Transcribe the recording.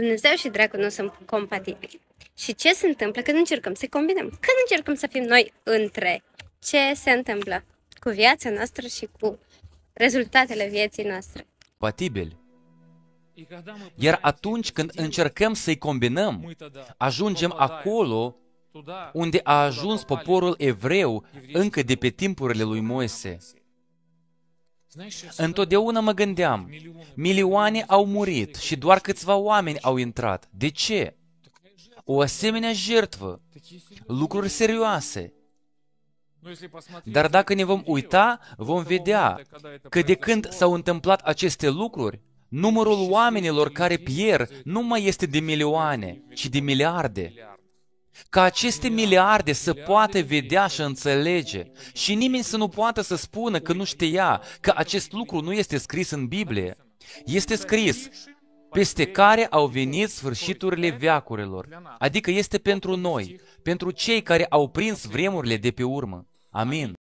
Dumnezeu și dracul nu sunt compatibili. Și ce se întâmplă când încercăm să combinăm? Când încercăm să fim noi între ce se întâmplă cu viața noastră și cu rezultatele vieții noastre? Compatibil. Iar atunci când încercăm să-i combinăm, ajungem acolo unde a ajuns poporul evreu încă de pe timpurile lui Moise. Întotdeauna mă gândeam, milioane au murit și doar câțiva oameni au intrat. De ce? O asemenea jertvă, lucruri serioase. Dar dacă ne vom uita, vom vedea că de când s-au întâmplat aceste lucruri, numărul oamenilor care pierd nu mai este de milioane, ci de miliarde ca aceste miliarde să poată vedea și înțelege și nimeni să nu poată să spună că nu știa că acest lucru nu este scris în Biblie. Este scris peste care au venit sfârșiturile veacurilor, adică este pentru noi, pentru cei care au prins vremurile de pe urmă. Amin.